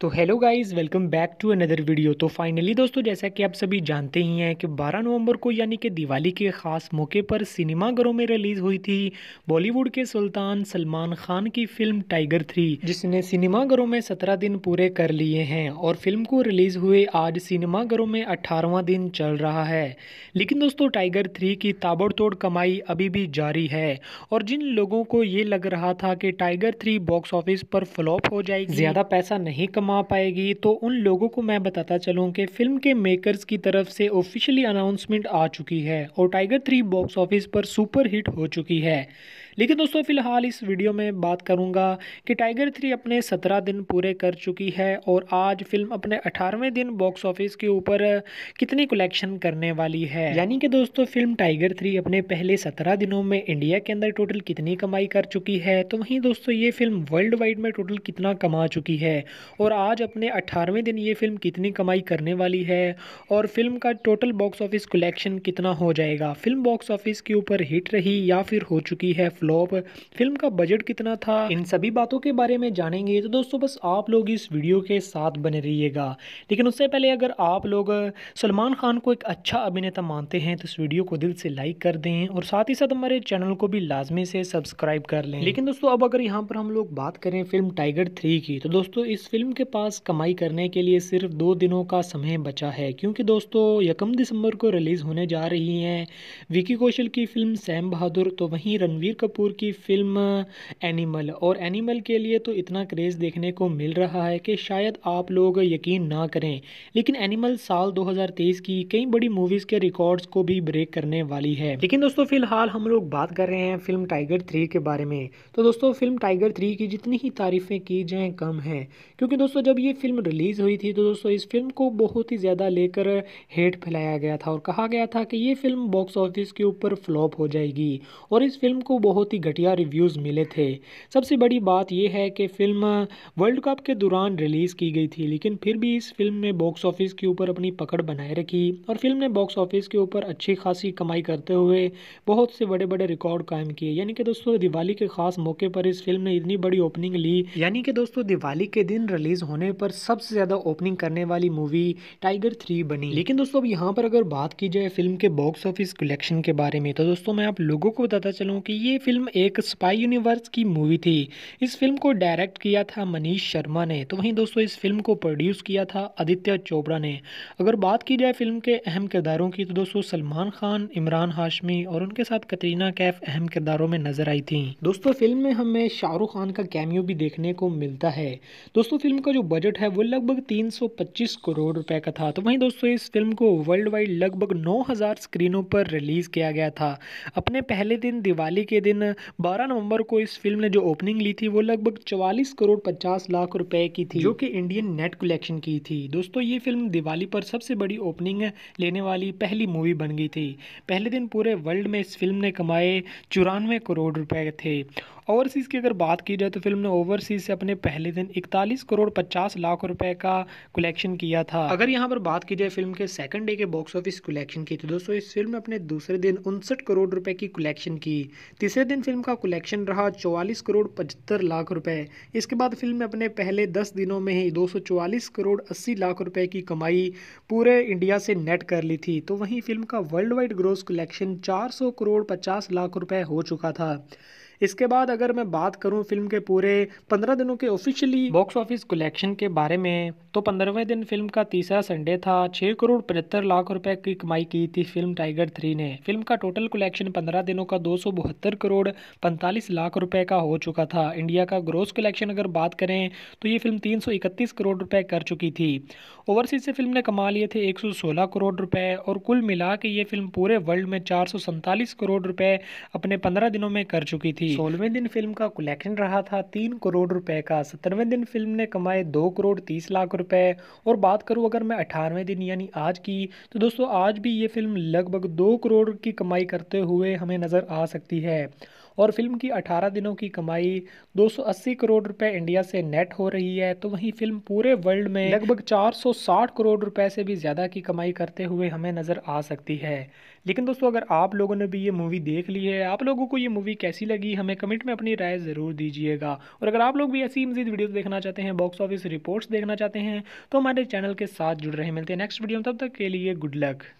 तो hello guys welcome back to another video तो finally दोस्तों जैसा कि आप सभी जानते ही हैं कि 12 नवंबर को यानी कि दिवाली के ख़ास मौके पर सिनेमाघरों में रिलीज़ हुई थी बॉलीवुड के सुल्तान सलमान खान की फ़िल्म टाइगर थ्री जिसने सिनेमाघरों में 17 दिन पूरे कर लिए हैं और फिल्म को रिलीज़ हुए आज सिनेमाघरों में अट्ठारहवां दिन चल रहा है लेकिन दोस्तों टाइगर थ्री की ताबड़तोड़ कमाई अभी भी जारी है और जिन लोगों को ये लग रहा था कि टाइगर थ्री बॉक्स ऑफिस पर फ्लॉप हो जाएगी ज़्यादा पैसा नहीं कमा आ पाएगी तो उन लोगों को मैं बताता चलूँ कि फिल्म के मेकर्स की तरफ से ऑफिशियली अनाउंसमेंट आ चुकी है और टाइगर थ्री बॉक्स ऑफिस पर सुपर हिट हो चुकी है लेकिन दोस्तों फ़िलहाल इस वीडियो में बात करूंगा कि टाइगर थ्री अपने सत्रह दिन पूरे कर चुकी है और आज फिल्म अपने अठारहवें दिन बॉक्स ऑफिस के ऊपर कितनी कलेक्शन करने वाली है यानी कि दोस्तों फिल्म टाइगर थ्री अपने पहले सत्रह दिनों में इंडिया के अंदर टोटल कितनी कमाई कर चुकी है तो वहीं दोस्तों ये फिल्म वर्ल्ड वाइड में टोटल कितना कमा चुकी है और आज अपने 18वें दिन ये फिल्म कितनी कमाई करने वाली है और फिल्म का टोटल बॉक्स ऑफिस कलेक्शन कितना हो जाएगा फिल्म बॉक्स ऑफिस के ऊपर हिट रही या फिर हो चुकी है फ्लॉप फिल्म का बजट कितना था इन सभी बातों के बारे में जानेंगे तो दोस्तों बस आप लोग इस वीडियो के साथ बने रहिएगा लेकिन उससे पहले अगर आप लोग सलमान खान को एक अच्छा अभिनेता मानते हैं तो इस वीडियो को दिल से लाइक कर दें और साथ ही साथ हमारे चैनल को भी लाजमी से सब्सक्राइब कर लें लेकिन दोस्तों अब अगर यहाँ पर हम लोग बात करें फिल्म टाइगर थ्री की तो दोस्तों इस फिल्म के पास कमाई करने के लिए सिर्फ दो दिनों का समय बचा है क्योंकि दोस्तों यकम दिसंबर को रिलीज़ होने जा रही हैं विकी कौशल की फ़िल्म सैम बहादुर तो वहीं रणवीर कपूर की फ़िल्म एनिमल और एनिमल के लिए तो इतना क्रेज़ देखने को मिल रहा है कि शायद आप लोग यकीन ना करें लेकिन एनिमल साल दो की कई बड़ी मूवीज़ के रिकॉर्ड्स को भी ब्रेक करने वाली है लेकिन दोस्तों फिलहाल हम लोग बात कर रहे हैं फिल्म टाइगर थ्री के बारे में तो दोस्तों फिल्म टाइगर थ्री की जितनी ही तारीफ़ें की जाएँ कम हैं क्योंकि दोस्तों दोस्तों जब ये फिल्म रिलीज़ हुई थी तो दोस्तों इस फिल्म को बहुत ही ज़्यादा लेकर हेट फैलाया गया था और कहा गया था कि ये फिल्म बॉक्स ऑफिस के ऊपर फ्लॉप हो जाएगी और इस फिल्म को बहुत ही घटिया रिव्यूज़ मिले थे सबसे बड़ी बात यह है कि फिल्म वर्ल्ड कप के दौरान रिलीज़ की गई थी लेकिन फिर भी इस फिल्म ने बॉक्स ऑफिस के ऊपर अपनी पकड़ बनाए रखी और फिल्म ने बॉक्स ऑफिस के ऊपर अच्छी खासी कमाई करते हुए बहुत से बड़े बड़े रिकॉर्ड कायम किए यानी कि दोस्तों दिवाली के खास मौके पर इस फिल्म ने इतनी बड़ी ओपनिंग ली यानी कि दोस्तों दिवाली के दिन रिलीज़ होने पर सबसे ज़्यादा ओपनिंग करने वाली मूवी टाइगर थ्री बनी लेकिन दोस्तों अब यहाँ पर अगर बात की जाए फिल्म के बॉक्स ऑफिस कलेक्शन के बारे में तो दोस्तों मैं आप लोगों को बताता चलूँ कि ये फिल्म एक स्पाई यूनिवर्स की मूवी थी इस फिल्म को डायरेक्ट किया था मनीष शर्मा ने तो वहीं दोस्तों इस फिल्म को प्रोड्यूस किया था आदित्य चोपड़ा ने अगर बात की जाए फिल्म के अहम किरदारों की तो दोस्तों सलमान खान इमरान हाशमी और उनके साथ कतरीना कैफ अहम किरदारों में नजर आई थी दोस्तों फिल्म में हमें शाहरुख खान का कैमियो भी देखने को मिलता है दोस्तों फिल्म का जो बजट है वो लगभग 325 करोड़ रुपए का था तो वहीं दोस्तों इस फिल्म को वर्ल्ड वाइड लगभग 9000 स्क्रीनों पर रिलीज़ किया गया था अपने पहले दिन दिवाली के दिन 12 नवंबर को इस फिल्म ने जो ओपनिंग ली थी वो लगभग 44 करोड़ 50 लाख रुपए की थी जो कि इंडियन नेट कलेक्शन की थी दोस्तों ये फिल्म दिवाली पर सबसे बड़ी ओपनिंग लेने वाली पहली मूवी बन गई थी पहले दिन पूरे वर्ल्ड में इस फिल्म ने कमाए चौरानवे करोड़ रुपए थे ओवरसीज़ की अगर बात की जाए तो फिल्म ने ओवरसीज़ से अपने पहले दिन इकतालीस करोड़ पचास लाख रुपए का कलेक्शन किया था अगर यहाँ पर बात की जाए फिल्म के सेकंड डे के बॉक्स ऑफिस कलेक्शन की तो दोस्तों इस फिल्म ने अपने दूसरे दिन उनसठ करोड़ रुपए की कलेक्शन की तीसरे दिन फिल्म का कलेक्शन रहा चौवालीस करोड़ पचहत्तर लाख रुपए इसके बाद फिल्म ने अपने पहले दस दिनों में ही दो करोड़ अस्सी लाख रुपये की कमाई पूरे इंडिया से नेट कर ली थी तो वहीं फिल्म का वर्ल्ड वाइड ग्रोस कलेक्शन चार करोड़ पचास लाख रुपये हो चुका था इसके बाद अगर मैं बात करूँ फिल्म के पूरे पंद्रह दिनों के ऑफिशियली बॉक्स ऑफिस कलेक्शन के बारे में तो पंद्रहवें दिन फिल्म का तीसरा संडे था छः करोड़ पचहत्तर लाख रुपए की कमाई की थी फिल्म टाइगर थ्री ने फिल्म का टोटल कलेक्शन पंद्रह दिनों का दो करोड़ पैंतालीस लाख रुपए का हो चुका था इंडिया का ग्रोस कलेक्शन अगर बात करें तो ये फिल्म इकतीस करोड़ रुपए कर चुकी थी ओवरसीज से फिल्म ने कमा लिए थे सोलह करोड़ रुपए और कुल मिला के ये फिल्म पूरे वर्ल्ड में चार करोड़ रुपए अपने पंद्रह दिनों में कर चुकी थी थी सोलहवें दिन फिल्म का कलेक्शन रहा था तीन करोड़ रुपए का सत्रहवें दिन फिल्म ने कमाए दो करोड़ तीस लाख रुपए और बात करूँ अगर मैं अठारहवें दिन यानी आज की तो दोस्तों आज भी ये फिल्म लगभग दो करोड़ की कमाई करते हुए हमें नज़र आ सकती है और फिल्म की 18 दिनों की कमाई 280 करोड़ रुपए इंडिया से नेट हो रही है तो वहीं फिल्म पूरे वर्ल्ड में लगभग 460 करोड़ रुपए से भी ज़्यादा की कमाई करते हुए हमें नज़र आ सकती है लेकिन दोस्तों अगर आप लोगों ने भी ये मूवी देख ली है आप लोगों को ये मूवी कैसी लगी हमें कमेंट में अपनी राय ज़रूर दीजिएगा और अगर आप लोग भी ऐसी मजीद वीडियोज़ देखना चाहते हैं बॉक्स ऑफिस रिपोर्ट्स देखना चाहते हैं तो हमारे चैनल के साथ जुड़ रहे मिलते हैं नेक्स्ट वीडियो में तब तक के लिए गुड लक